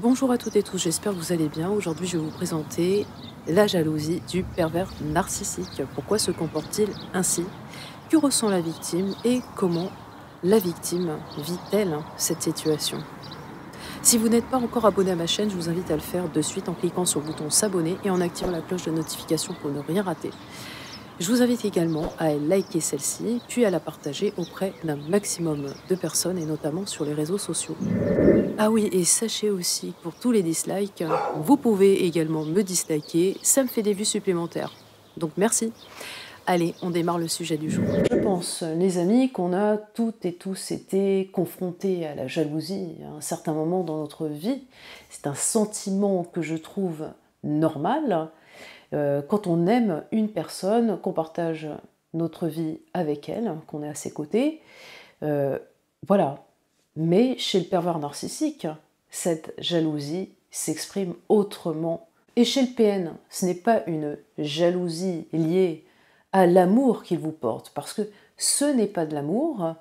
Bonjour à toutes et tous, j'espère que vous allez bien. Aujourd'hui, je vais vous présenter la jalousie du pervers narcissique. Pourquoi se comporte-t-il ainsi Que ressent la victime et comment la victime vit-elle cette situation Si vous n'êtes pas encore abonné à ma chaîne, je vous invite à le faire de suite en cliquant sur le bouton s'abonner et en activant la cloche de notification pour ne rien rater. Je vous invite également à liker celle-ci, puis à la partager auprès d'un maximum de personnes et notamment sur les réseaux sociaux. Ah oui, et sachez aussi pour tous les dislikes, vous pouvez également me disliker, ça me fait des vues supplémentaires. Donc merci. Allez, on démarre le sujet du jour. Je pense, les amis, qu'on a toutes et tous été confrontés à la jalousie à un certain moment dans notre vie. C'est un sentiment que je trouve normal, euh, quand on aime une personne, qu'on partage notre vie avec elle, qu'on est à ses côtés, euh, voilà. Mais chez le pervers narcissique, cette jalousie s'exprime autrement. Et chez le PN, ce n'est pas une jalousie liée à l'amour qu'il vous porte, parce que ce n'est pas de l'amour,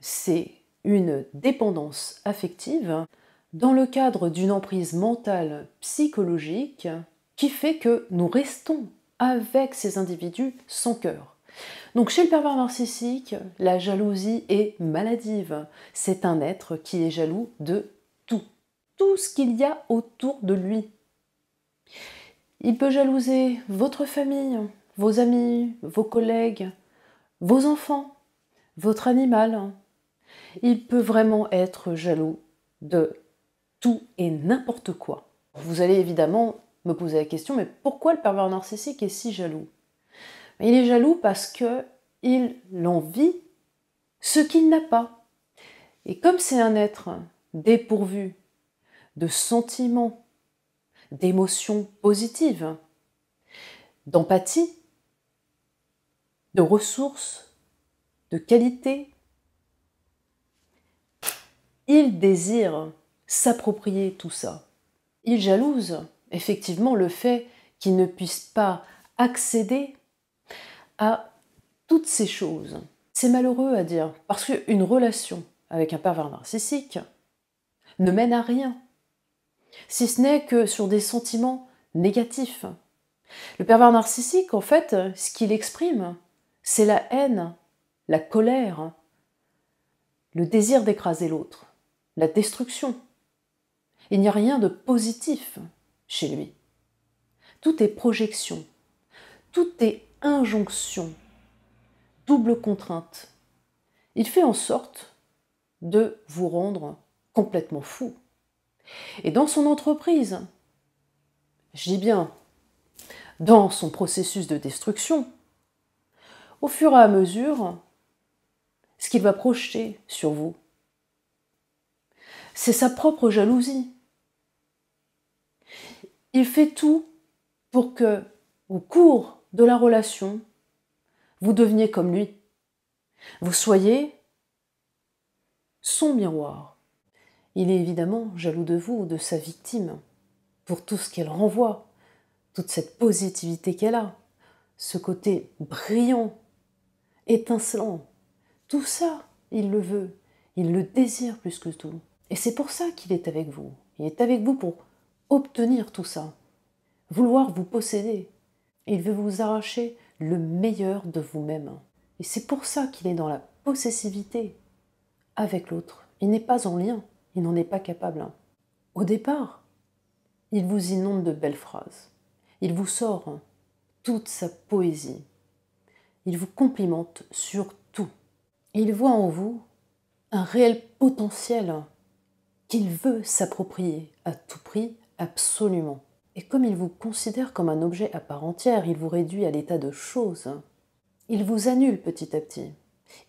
c'est une dépendance affective dans le cadre d'une emprise mentale psychologique qui fait que nous restons avec ces individus sans cœur. Donc chez le pervers narcissique, la jalousie est maladive. C'est un être qui est jaloux de tout, tout ce qu'il y a autour de lui. Il peut jalouser votre famille, vos amis, vos collègues, vos enfants, votre animal. Il peut vraiment être jaloux de tout et n'importe quoi. Vous allez évidemment me poser la question, mais pourquoi le pervers narcissique est si jaloux Il est jaloux parce que il envie ce qu'il n'a pas. Et comme c'est un être dépourvu de sentiments, d'émotions positives, d'empathie, de ressources, de qualités, il désire s'approprier tout ça. Il jalouse effectivement le fait qu'il ne puisse pas accéder à toutes ces choses. C'est malheureux à dire, parce qu'une relation avec un pervers narcissique ne mène à rien, si ce n'est que sur des sentiments négatifs. Le pervers narcissique, en fait, ce qu'il exprime, c'est la haine, la colère, le désir d'écraser l'autre, la destruction. Il n'y a rien de positif chez lui. Tout est projection, tout est injonction, double contrainte. Il fait en sorte de vous rendre complètement fou. Et dans son entreprise, je dis bien, dans son processus de destruction, au fur et à mesure, ce qu'il va projeter sur vous, c'est sa propre jalousie, il fait tout pour que, au cours de la relation, vous deveniez comme lui. Vous soyez son miroir. Il est évidemment jaloux de vous, de sa victime, pour tout ce qu'elle renvoie, toute cette positivité qu'elle a, ce côté brillant, étincelant. Tout ça, il le veut, il le désire plus que tout. Et c'est pour ça qu'il est avec vous. Il est avec vous pour obtenir tout ça, vouloir vous posséder. Il veut vous arracher le meilleur de vous-même. Et c'est pour ça qu'il est dans la possessivité avec l'autre. Il n'est pas en lien, il n'en est pas capable. Au départ, il vous inonde de belles phrases. Il vous sort toute sa poésie. Il vous complimente sur tout. Il voit en vous un réel potentiel qu'il veut s'approprier à tout prix, Absolument. Et comme il vous considère comme un objet à part entière, il vous réduit à l'état de choses, Il vous annule petit à petit.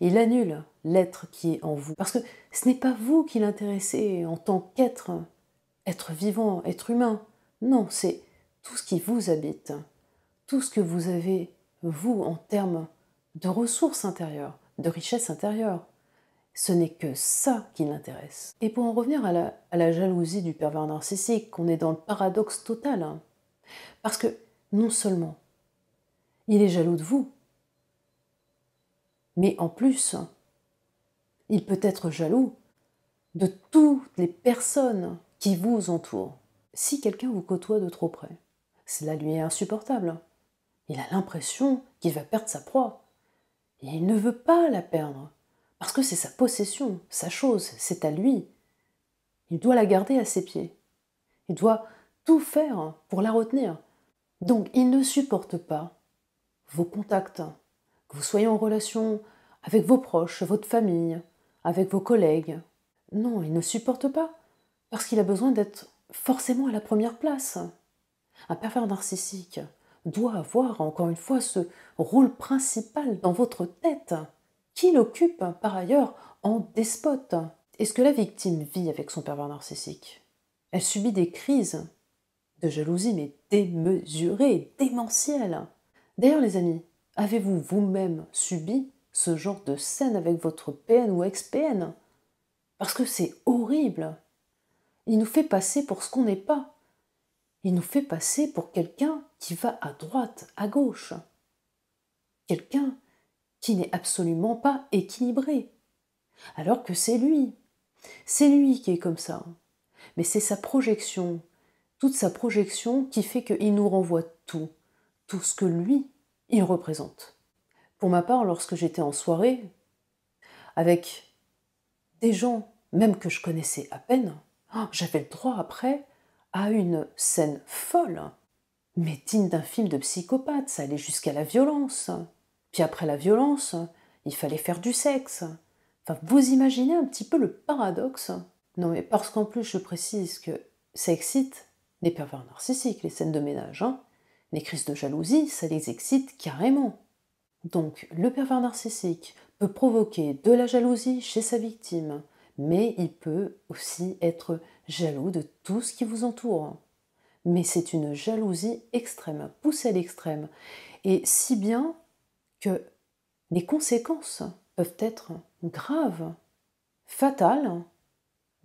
Il annule l'être qui est en vous. Parce que ce n'est pas vous qui l'intéressez en tant qu'être, être vivant, être humain. Non, c'est tout ce qui vous habite, tout ce que vous avez, vous, en termes de ressources intérieures, de richesses intérieures. Ce n'est que ça qui l'intéresse. Et pour en revenir à la, jalousie du pervers narcissique, on est dans le paradoxe total. Hein. Parce que non seulement il est jaloux de vous, mais en plus, il peut être jaloux de toutes les personnes qui vous entourent. Si quelqu'un vous côtoie de trop près, cela lui est insupportable. Il a l'impression qu'il va perdre sa proie. Et il ne veut pas la perdre. Parce que c'est sa possession, sa chose, c'est à lui. Il doit la garder à ses pieds. Il doit tout faire pour la retenir. Donc il ne supporte pas vos contacts, que vous soyez en relation avec vos proches, votre famille, avec vos collègues. Non, il ne supporte pas, parce qu'il a besoin d'être forcément à la première place. Un pervers narcissique doit avoir, encore une fois, ce rôle principal dans votre tête qui l'occupe par ailleurs en despote. Est-ce que la victime vit avec son pervers narcissique Elle subit des crises de jalousie, mais démesurées, démentielles. D'ailleurs, les amis, avez-vous vous-même subi ce genre de scène avec votre PN ou ex-PN Parce que c'est horrible. Il nous fait passer pour ce qu'on n'est pas. Il nous fait passer pour quelqu'un qui va à droite, à gauche. Quelqu'un qui n'est absolument pas équilibré. Alors que c'est lui. C'est lui qui est comme ça. Mais c'est sa projection, toute sa projection qui fait qu'il nous renvoie tout, tout ce que lui, il représente. Pour ma part, lorsque j'étais en soirée, avec des gens même que je connaissais à peine, oh, j'avais le droit après à une scène folle, mais digne d'un film de psychopathe, ça allait jusqu'à la violence après la violence, il fallait faire du sexe. Enfin, vous imaginez un petit peu le paradoxe Non, mais parce qu'en plus, je précise que ça excite les pervers narcissiques, les scènes de ménage. Hein. les crises de jalousie, ça les excite carrément. Donc, le pervers narcissique peut provoquer de la jalousie chez sa victime, mais il peut aussi être jaloux de tout ce qui vous entoure. Mais c'est une jalousie extrême, poussée à l'extrême. Et si bien que les conséquences peuvent être graves, fatales,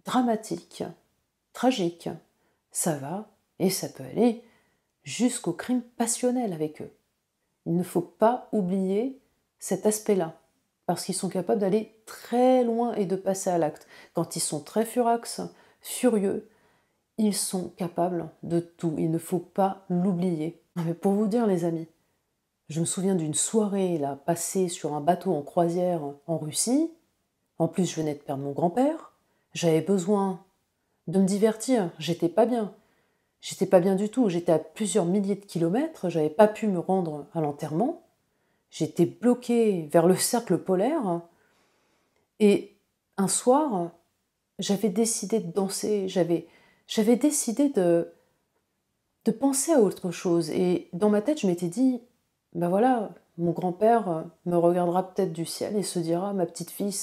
dramatiques, tragiques. Ça va, et ça peut aller, jusqu'au crime passionnel avec eux. Il ne faut pas oublier cet aspect-là, parce qu'ils sont capables d'aller très loin et de passer à l'acte. Quand ils sont très furax, furieux, ils sont capables de tout. Il ne faut pas l'oublier. Mais pour vous dire, les amis, je me souviens d'une soirée là, passée sur un bateau en croisière en Russie. En plus, je venais de perdre mon grand-père. J'avais besoin de me divertir. J'étais pas bien. J'étais pas bien du tout. J'étais à plusieurs milliers de kilomètres. J'avais pas pu me rendre à l'enterrement. J'étais bloquée vers le cercle polaire. Et un soir, j'avais décidé de danser. J'avais, j'avais décidé de, de penser à autre chose. Et dans ma tête, je m'étais dit, ben voilà, mon grand-père euh, me regardera peut-être du ciel et se dira ma petite fille,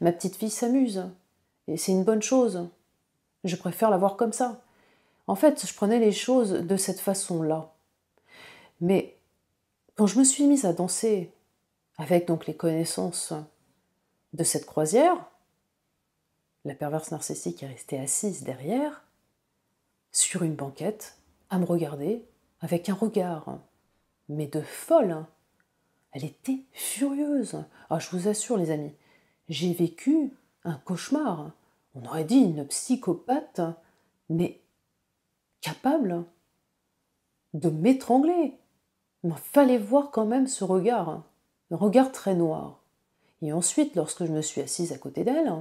ma petite fille s'amuse et c'est une bonne chose. Je préfère la voir comme ça. En fait, je prenais les choses de cette façon-là. Mais quand je me suis mise à danser avec donc les connaissances de cette croisière, la perverse narcissique est restée assise derrière sur une banquette à me regarder avec un regard mais de folle. Hein. Elle était furieuse. Ah, je vous assure, les amis, j'ai vécu un cauchemar. On aurait dit une psychopathe, hein, mais capable de m'étrangler. Mais fallait voir quand même ce regard, hein, un regard très noir. Et ensuite, lorsque je me suis assise à côté d'elle,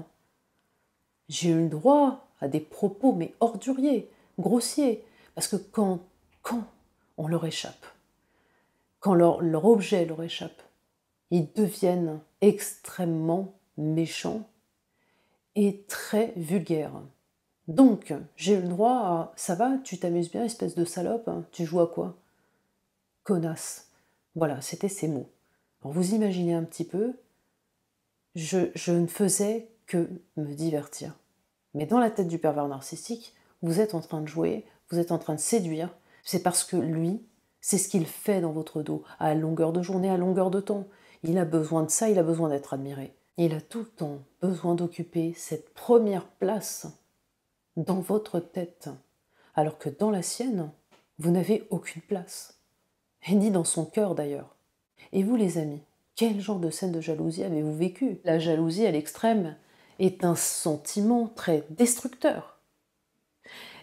j'ai eu le droit à des propos mais orduriers, grossiers, parce que quand, quand on leur échappe, quand leur, objet leur échappe, ils deviennent extrêmement méchants et très vulgaires. Donc, j'ai le droit à ça va, tu t'amuses bien, espèce de salope, hein, tu joues à quoi Connasse. Voilà, c'était ces mots. vous imaginez un petit peu, je, ne faisais que me divertir. Mais dans la tête du pervers narcissique, vous êtes en train de jouer, vous êtes en train de séduire, c'est parce que lui, c'est ce qu'il fait dans votre dos, à longueur de journée, à longueur de temps. Il a besoin de ça, il a besoin d'être admiré. Il a tout le temps besoin d'occuper cette première place dans votre tête, alors que dans la sienne, vous n'avez aucune place, et ni dans son cœur d'ailleurs. Et vous les amis, quel genre de scène de jalousie avez-vous vécu La jalousie à l'extrême est un sentiment très destructeur.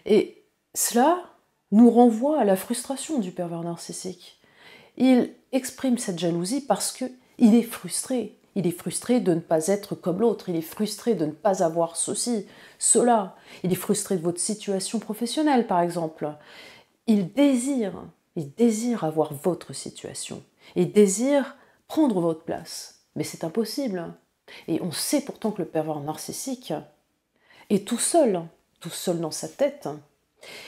Et cela, nous renvoie à la frustration du pervers narcissique. Il exprime cette jalousie parce que il est frustré. Il est frustré de ne pas être comme l'autre, il est frustré de ne pas avoir ceci, cela, il est frustré de votre situation professionnelle par exemple. Il désire, il désire avoir votre situation, il désire prendre votre place, mais c'est impossible. Et on sait pourtant que le pervers narcissique est tout seul, tout seul dans sa tête,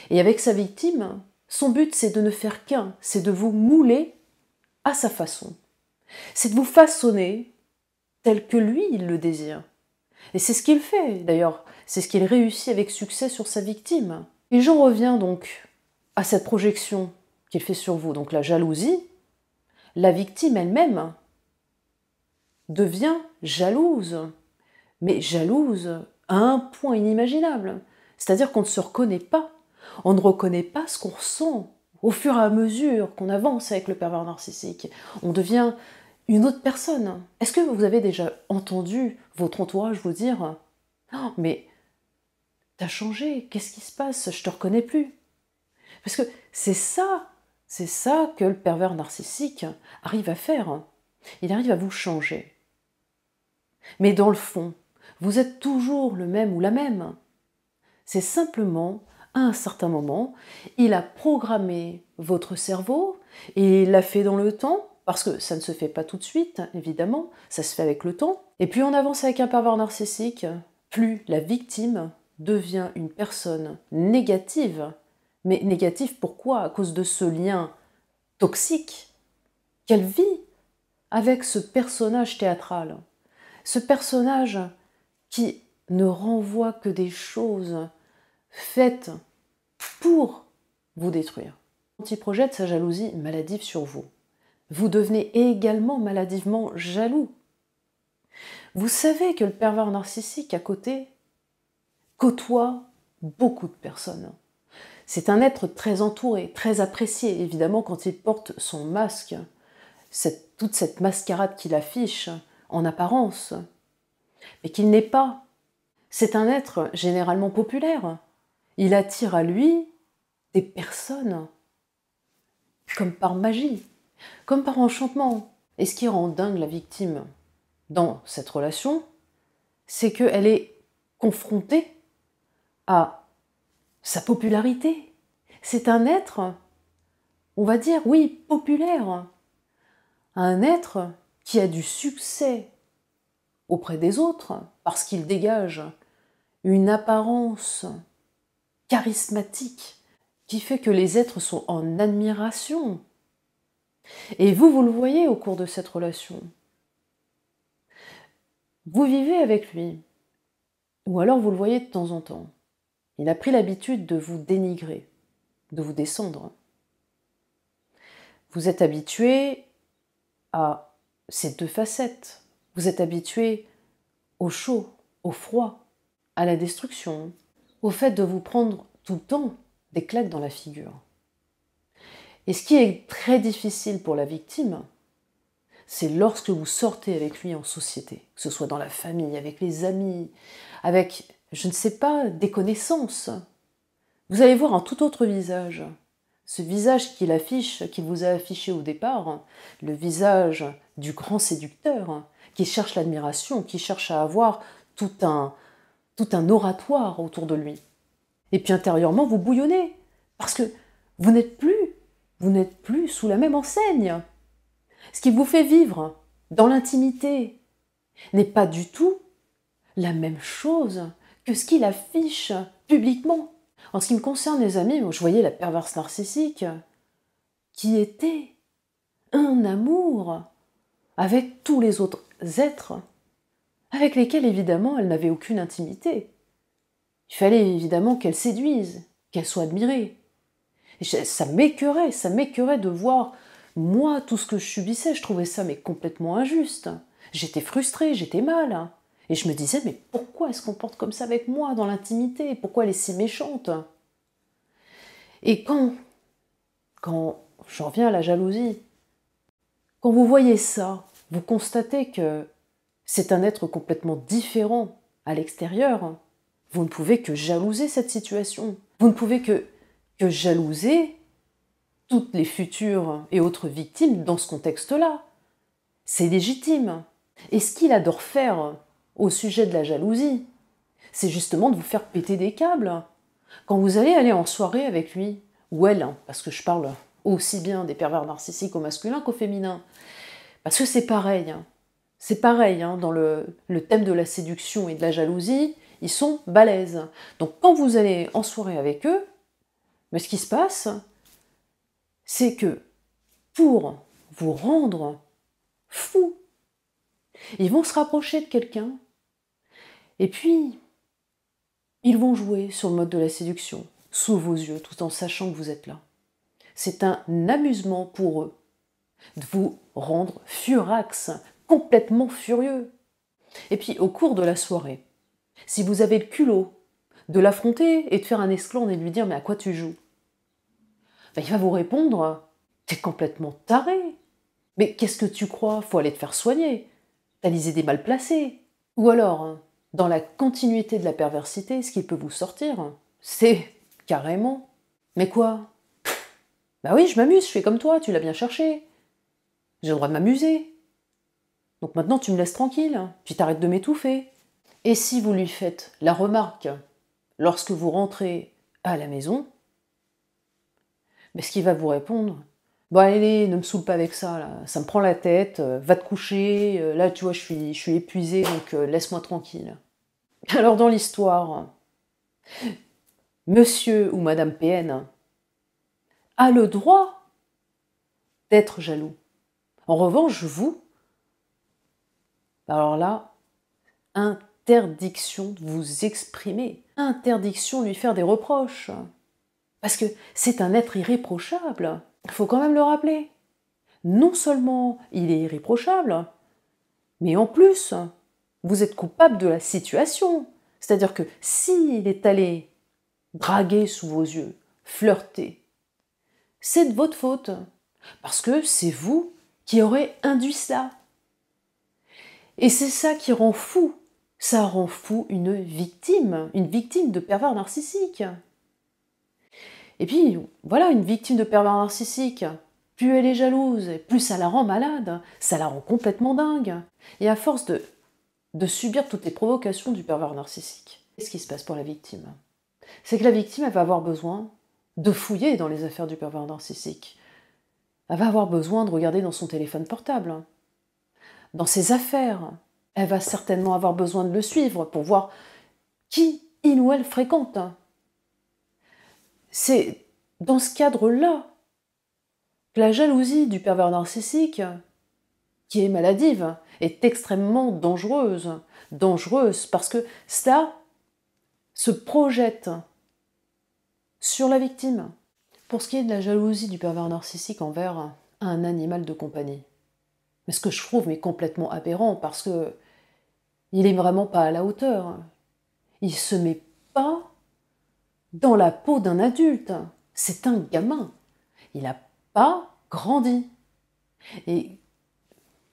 et avec sa victime, son but c'est de ne faire qu'un, c'est de vous mouler à sa façon. C'est de vous façonner tel que lui il le désire. Et c'est ce qu'il fait d'ailleurs, c'est ce qu'il réussit avec succès sur sa victime. Et j'en reviens donc à cette projection qu'il fait sur vous, donc la jalousie, la victime elle-même devient jalouse, mais jalouse à un point inimaginable. C'est-à-dire qu'on ne se reconnaît pas on ne reconnaît pas ce qu'on ressent au fur et à mesure qu'on avance avec le pervers narcissique. On devient une autre personne. Est-ce que vous avez déjà entendu votre entourage vous dire mais oh, mais t'as changé, qu'est-ce qui se passe, je te reconnais plus Parce que c'est ça, c'est ça que le pervers narcissique arrive à faire. Il arrive à vous changer. Mais dans le fond, vous êtes toujours le même ou la même. C'est simplement un certain moment, il a programmé votre cerveau, et il l'a fait dans le temps, parce que ça ne se fait pas tout de suite, évidemment, ça se fait avec le temps. Et plus on avance avec un pervers narcissique, plus la victime devient une personne négative, mais négative pourquoi À cause de ce lien toxique qu'elle vit avec ce personnage théâtral. Ce personnage qui ne renvoie que des choses faites pour vous détruire. Quand il projette sa jalousie maladive sur vous, vous devenez également maladivement jaloux. Vous savez que le pervers narcissique à côté côtoie beaucoup de personnes. C'est un être très entouré, très apprécié, évidemment, quand il porte son masque, toute cette mascarade qu'il affiche en apparence, mais qu'il n'est pas. C'est un être généralement populaire, il attire à lui des personnes comme par magie, comme par enchantement. Et ce qui rend dingue la victime dans cette relation, c'est qu'elle est confrontée à sa popularité. C'est un être, on va dire, oui, populaire. Un être qui a du succès auprès des autres parce qu'il dégage une apparence charismatique qui fait que les êtres sont en admiration. Et vous, vous le voyez au cours de cette relation. Vous vivez avec lui, ou alors vous le voyez de temps en temps. Il a pris l'habitude de vous dénigrer, de vous descendre. Vous êtes habitué à ces deux facettes. Vous êtes habitué au chaud, au froid, à la destruction, au fait de vous prendre tout le temps des claques dans la figure. Et ce qui est très difficile pour la victime, c'est lorsque vous sortez avec lui en société, que ce soit dans la famille, avec les amis, avec, je ne sais pas, des connaissances. Vous allez voir un tout autre visage. Ce visage qu'il affiche, qu'il vous a affiché au départ, le visage du grand séducteur, qui cherche l'admiration, qui cherche à avoir tout un, un oratoire autour de lui. Et puis intérieurement, vous bouillonnez, parce que vous n'êtes plus, vous n'êtes plus sous la même enseigne. Ce qui vous fait vivre dans l'intimité n'est pas du tout la même chose que ce qu'il affiche publiquement. En ce qui me concerne, les amis, je voyais la perverse narcissique qui était un amour avec tous les autres êtres avec lesquels évidemment elle n'avait aucune intimité. Il fallait évidemment qu'elle séduise, qu'elle soit admirée. Et ça m'écœurait, ça m'écœurait de voir moi tout ce que je subissais, je trouvais ça mais complètement injuste. J'étais frustrée, j'étais mal. Hein. Et je me disais, mais pourquoi est-ce qu'on porte comme ça avec moi dans l'intimité Pourquoi elle est si méchante Et quand, quand j'en viens à la jalousie, quand vous voyez ça, vous constatez que c'est un être complètement différent à l'extérieur. Vous ne pouvez que jalouser cette situation. Vous ne pouvez que, jalouser toutes les futures et autres victimes dans ce contexte-là. C'est légitime. Et ce qu'il adore faire au sujet de la jalousie, c'est justement de vous faire péter des câbles. Quand vous allez aller en soirée avec lui, ou elle, hein, parce que je parle aussi bien des pervers narcissiques au masculin qu'au féminin, parce que c'est pareil, hein. C'est pareil, hein, dans le, thème de la séduction et de la jalousie, ils sont balèzes. Donc quand vous allez en soirée avec eux, mais ce qui se passe, c'est que pour vous rendre fou, ils vont se rapprocher de quelqu'un, et puis ils vont jouer sur le mode de la séduction, sous vos yeux, tout en sachant que vous êtes là. C'est un amusement pour eux de vous rendre furax, complètement furieux. Et puis, au cours de la soirée, si vous avez le culot de l'affronter et de faire un esclandre et de lui dire Mais à quoi tu joues ben, Il va vous répondre T'es complètement taré Mais qu'est-ce que tu crois Faut aller te faire soigner T'as les idées mal placées Ou alors, dans la continuité de la perversité, ce qui peut vous sortir, c'est carrément Mais quoi Bah oui, je m'amuse, je fais comme toi, tu l'as bien cherché. J'ai le droit de m'amuser. Donc maintenant, tu me laisses tranquille, tu t'arrêtes de m'étouffer. Et si vous lui faites la remarque lorsque vous rentrez à la maison, mais ce qu'il va vous répondre, bon allez, ne me saoule pas avec ça, ça me prend la tête, euh, va te coucher, euh, là tu vois, je suis, je suis épuisée, donc euh, laisse-moi tranquille. Alors dans l'histoire, monsieur ou madame PN a le droit d'être jaloux. En revanche, vous, alors là, interdiction de vous exprimer, interdiction de lui faire des reproches. Parce que c'est un être irréprochable. Il faut quand même le rappeler. Non seulement il est irréprochable, mais en plus, vous êtes coupable de la situation. C'est-à-dire que s'il est allé draguer sous vos yeux, flirter, c'est de votre faute. Parce que c'est vous qui aurez induit cela. Et c'est ça qui rend fou. Ça rend fou une victime, une victime de pervers narcissique. Et puis, voilà, une victime de pervers narcissique, plus elle est jalouse, plus ça la rend malade, ça la rend complètement dingue. Et à force de, de subir toutes les provocations du pervers narcissique, qu'est-ce qui se passe pour la victime C'est que la victime, elle va avoir besoin de fouiller dans les affaires du pervers narcissique. Elle va avoir besoin de regarder dans son téléphone portable dans ses affaires. Elle va certainement avoir besoin de le suivre pour voir qui il ou elle fréquente. C'est dans ce cadre-là que la jalousie du pervers narcissique, qui est maladive, est extrêmement dangereuse. Dangereuse parce que ça se projette sur la victime. Pour ce qui est de la jalousie du pervers narcissique envers un animal de compagnie, mais ce que je trouve mais complètement aberrant parce que il est vraiment pas à la hauteur. Il se met pas dans la peau d'un adulte. C'est un gamin. Il n'a pas grandi. Et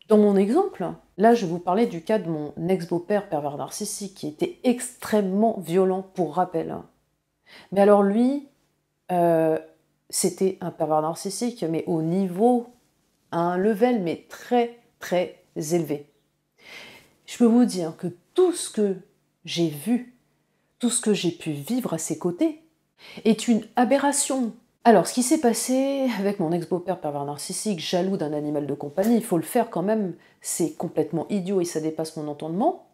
dans mon exemple, là je vous parlais du cas de mon ex-beau-père pervers narcissique qui était extrêmement violent pour rappel. Mais alors lui, euh, c'était un pervers narcissique, mais au niveau un level mais très très élevé. Je peux vous dire que tout ce que j'ai vu, tout ce que j'ai pu vivre à ses côtés, est une aberration. Alors, ce qui s'est passé avec mon ex-beau-père pervers narcissique, jaloux d'un animal de compagnie, il faut le faire quand même, c'est complètement idiot et ça dépasse mon entendement.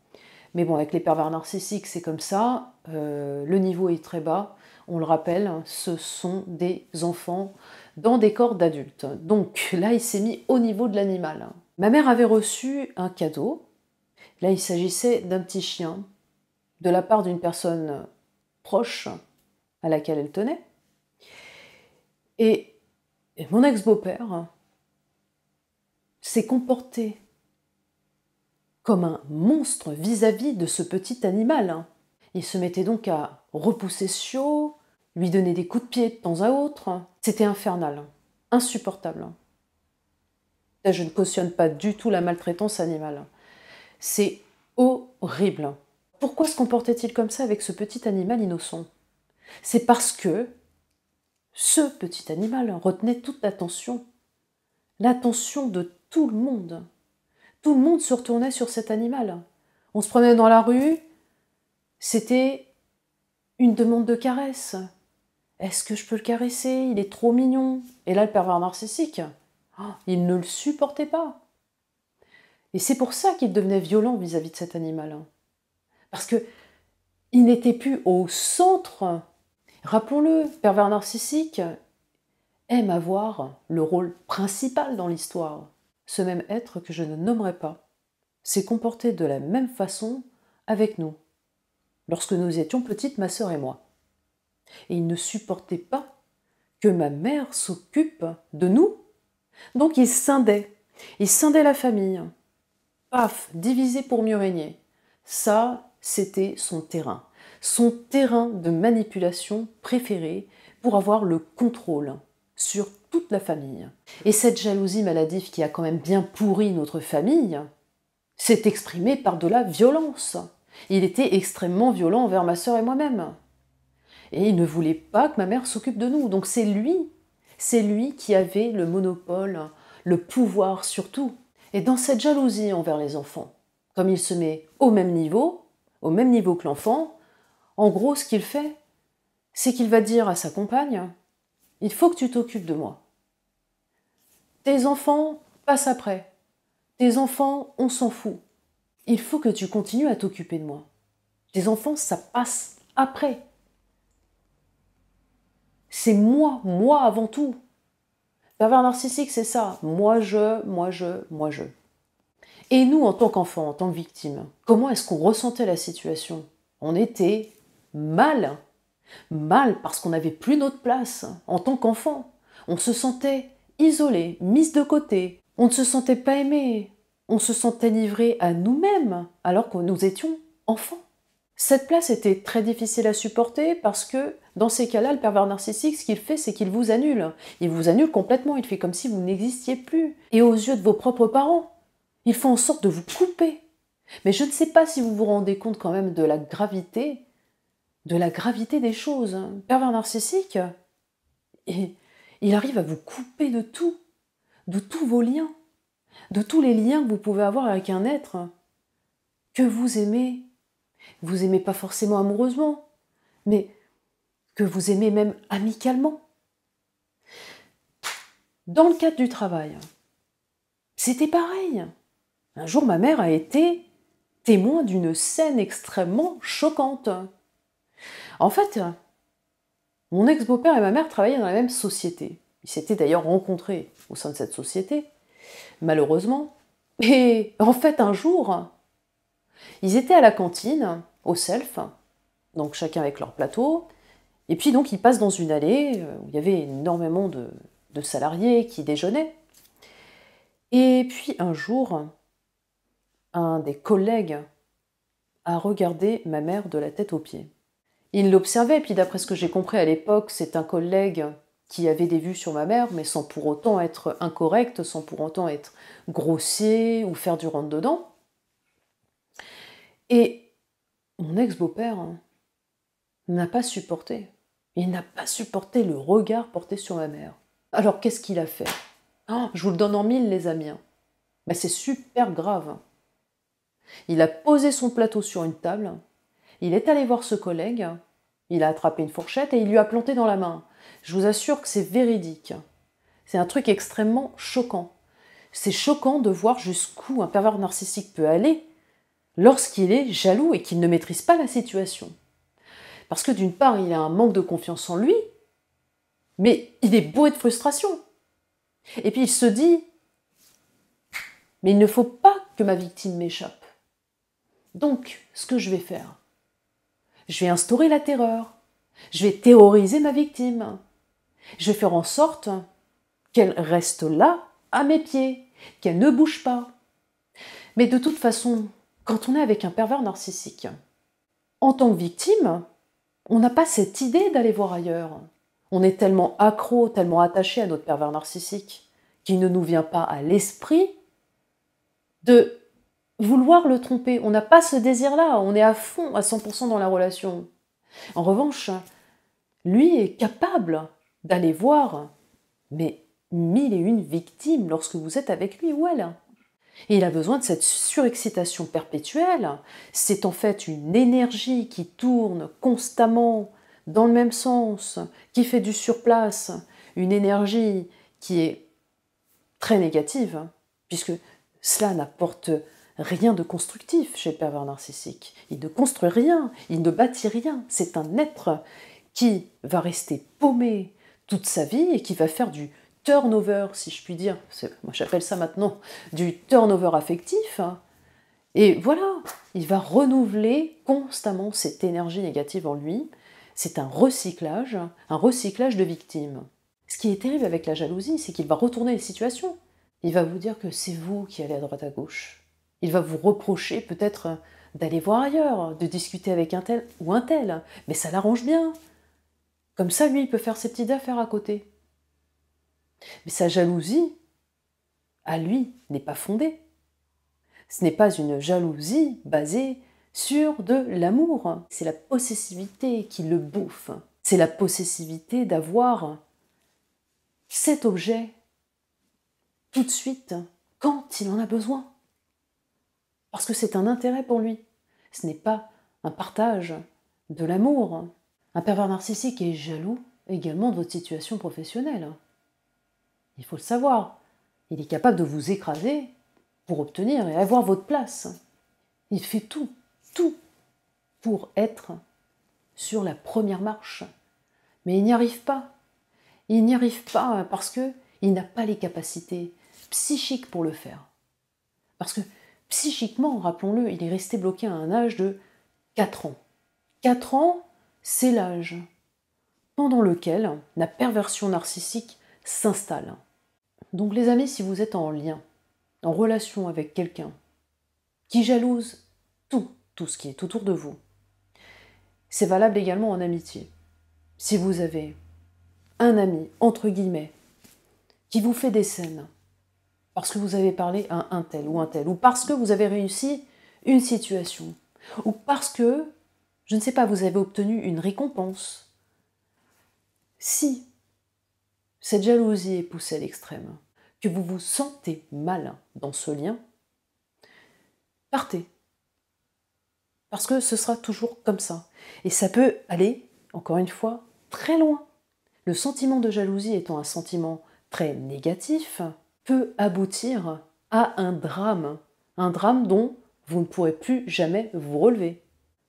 Mais bon, avec les pervers narcissiques, c'est comme ça, euh, le niveau est très bas, on le rappelle, ce sont des enfants dans des corps d'adultes. Donc là, il s'est mis au niveau de l'animal. Ma mère avait reçu un cadeau. Là, il s'agissait d'un petit chien de la part d'une personne proche à laquelle elle tenait. Et, mon ex-beau-père s'est comporté comme un monstre vis à -vis de ce petit animal. Il se mettait donc à repousser Sio, lui donner des coups de pied de temps à autre. C'était infernal, insupportable. Je ne cautionne pas du tout la maltraitance animale. C'est horrible. Pourquoi se comportait-il comme ça avec ce petit animal innocent C'est parce que ce petit animal retenait toute l'attention, l'attention de tout le monde. Tout le monde se retournait sur cet animal. On se prenait dans la rue, c'était une demande de caresse. Est-ce que je peux le caresser Il est trop mignon. Et là, le pervers narcissique, oh, il ne le supportait pas. Et c'est pour ça qu'il devenait violent vis-à-vis de cet animal. Parce que il n'était plus au centre. Rappelons-le, pervers narcissique aime avoir le rôle principal dans l'histoire. Ce même être que je ne nommerai pas s'est comporté de la même façon avec nous lorsque nous étions petites, ma sœur et moi. Et il ne supportait pas que ma mère s'occupe de nous. Donc il scindait. Il scindait la famille. Paf, divisé pour mieux régner. Ça, c'était son terrain. Son terrain de manipulation préféré pour avoir le contrôle sur toute la famille. Et cette jalousie maladive qui a quand même bien pourri notre famille s'est exprimée par de la violence. Il était extrêmement violent envers ma sœur et moi-même. Et il ne voulait pas que ma mère s'occupe de nous. Donc c'est lui, c'est lui qui avait le monopole, le pouvoir surtout. Et dans cette jalousie envers les enfants, comme il se met au même niveau, au même niveau que l'enfant, en gros ce qu'il fait, c'est qu'il va dire à sa compagne, il faut que tu t'occupes de moi. Tes enfants passent après. Tes enfants, on s'en fout il faut que tu continues à t'occuper de moi. Tes enfants, ça passe après. C'est moi, moi avant tout. Pervers narcissique, c'est ça. Moi, je, moi, je, moi, je. Et nous, en tant qu'enfants, en tant que victimes, comment est-ce qu'on ressentait la situation On était mal. Mal parce qu'on n'avait plus notre place en tant qu'enfant. On se sentait isolé, mis de côté. On ne se sentait pas aimé on se sentait livré à nous-mêmes alors que nous étions enfants. Cette place était très difficile à supporter parce que dans ces cas-là, le pervers narcissique, ce qu'il fait, c'est qu'il vous annule. Il vous annule complètement, il fait comme si vous n'existiez plus. Et aux yeux de vos propres parents, il fait en sorte de vous couper. Mais je ne sais pas si vous vous rendez compte quand même de la gravité, de la gravité des choses. pervers narcissique, il arrive à vous couper de tout, de tous vos liens de tous les liens que vous pouvez avoir avec un être que vous aimez. Vous aimez pas forcément amoureusement, mais que vous aimez même amicalement. Dans le cadre du travail, c'était pareil. Un jour, ma mère a été témoin d'une scène extrêmement choquante. En fait, mon ex-beau-père et ma mère travaillaient dans la même société. Ils s'étaient d'ailleurs rencontrés au sein de cette société malheureusement. Et en fait, un jour, ils étaient à la cantine, au self, donc chacun avec leur plateau, et puis donc ils passent dans une allée euh, où il y avait énormément de, salariés qui déjeunaient. Et puis un jour, un des collègues a regardé ma mère de la tête aux pieds. Il l'observait, et puis d'après ce que j'ai compris à l'époque, c'est un collègue qui avait des vues sur ma mère, mais sans pour autant être incorrect, sans pour autant être grossier ou faire du rentre-dedans. Et mon ex-beau-père hein, n'a pas supporté. Il n'a pas supporté le regard porté sur ma mère. Alors qu'est-ce qu'il a fait ah, Je vous le donne en mille, les amis. Hein. Ben, c'est super grave. Hein. Il a posé son plateau sur une table, il est allé voir ce collègue, il a attrapé une fourchette et il lui a planté dans la main. Je vous assure que c'est véridique. C'est un truc extrêmement choquant. C'est choquant de voir jusqu'où un pervers narcissique peut aller lorsqu'il est jaloux et qu'il ne maîtrise pas la situation. Parce que d'une part, il a un manque de confiance en lui, mais il est bourré de frustration. Et puis il se dit, mais il ne faut pas que ma victime m'échappe. Donc, ce que je vais faire, je vais instaurer la terreur, je vais théoriser ma victime. Je vais faire en sorte qu'elle reste là, à mes pieds, qu'elle ne bouge pas. Mais de toute façon, quand on est avec un pervers narcissique, en tant que victime, on n'a pas cette idée d'aller voir ailleurs. On est tellement accro, tellement attaché à notre pervers narcissique qu'il ne nous vient pas à l'esprit de vouloir le tromper. On n'a pas ce désir-là, on est à fond, à 100% dans la relation. En revanche, lui est capable d'aller voir, mais mille et une victimes lorsque vous êtes avec lui ou elle. il a besoin de cette surexcitation perpétuelle. C'est en fait une énergie qui tourne constamment dans le même sens, qui fait du surplace, une énergie qui est très négative, puisque cela n'apporte rien de constructif chez le pervers narcissique. Il ne construit rien, il ne bâtit rien. C'est un être qui va rester paumé toute sa vie et qui va faire du turnover, si je puis dire. Moi, j'appelle ça maintenant du turnover affectif. Et voilà, il va renouveler constamment cette énergie négative en lui. C'est un recyclage, un recyclage de victimes. Ce qui est terrible avec la jalousie, c'est qu'il va retourner les situations. Il va vous dire que c'est vous qui allez à droite à gauche, il va vous reprocher peut-être euh, d'aller voir ailleurs, de discuter avec un tel ou un tel, mais ça l'arrange bien. Comme ça, lui, il peut faire ses petites affaires à côté. Mais sa jalousie, à lui, n'est pas fondée. Ce n'est pas une jalousie basée sur de l'amour. C'est la possessivité qui le bouffe. C'est la possessivité d'avoir cet objet tout de suite quand il en a besoin parce que c'est un intérêt pour lui. Ce n'est pas un partage de l'amour. Un pervers narcissique est jaloux également de votre situation professionnelle. Il faut le savoir. Il est capable de vous écraser pour obtenir et avoir votre place. Il fait tout, tout pour être sur la première marche. Mais il n'y arrive pas. Il n'y arrive pas parce que il n'a pas les capacités psychiques pour le faire. Parce que psychiquement, rappelons-le, il est resté bloqué à un âge de 4 ans. 4 ans, c'est l'âge pendant lequel la perversion narcissique s'installe. Donc les amis, si vous êtes en lien, en relation avec quelqu'un qui jalouse tout, tout ce qui est autour de vous, c'est valable également en amitié. Si vous avez un ami, entre guillemets, qui vous fait des scènes, parce que vous avez parlé à un tel ou un tel, ou parce que vous avez réussi une situation, ou parce que, je ne sais pas, vous avez obtenu une récompense. Si cette jalousie est poussée à l'extrême, que vous vous sentez mal dans ce lien, partez. Parce que ce sera toujours comme ça. Et ça peut aller, encore une fois, très loin. Le sentiment de jalousie étant un sentiment très négatif, peut aboutir à un drame, un drame dont vous ne pourrez plus jamais vous relever.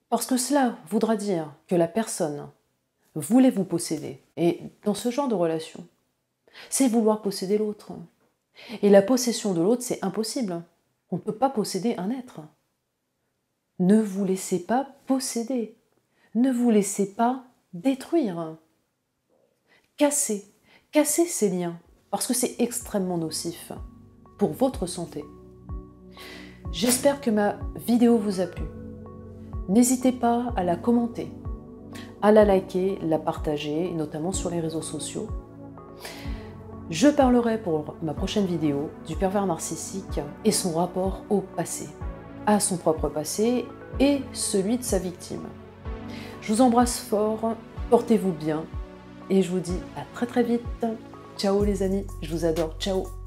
Parce que cela voudra dire que la personne voulait vous posséder. Et dans ce genre de relation, c'est vouloir posséder l'autre. Et la possession de l'autre, c'est impossible. On ne peut pas posséder un être. Ne vous laissez pas posséder. Ne vous laissez pas détruire. Casser. Casser ces liens parce que c'est extrêmement nocif pour votre santé. J'espère que ma vidéo vous a plu. N'hésitez pas à la commenter, à la liker, la partager, notamment sur les réseaux sociaux. Je parlerai pour ma prochaine vidéo du pervers narcissique et son rapport au passé, à son propre passé et celui de sa victime. Je vous embrasse fort, portez-vous bien et je vous dis à très très vite. Ciao les amis, je vous adore, ciao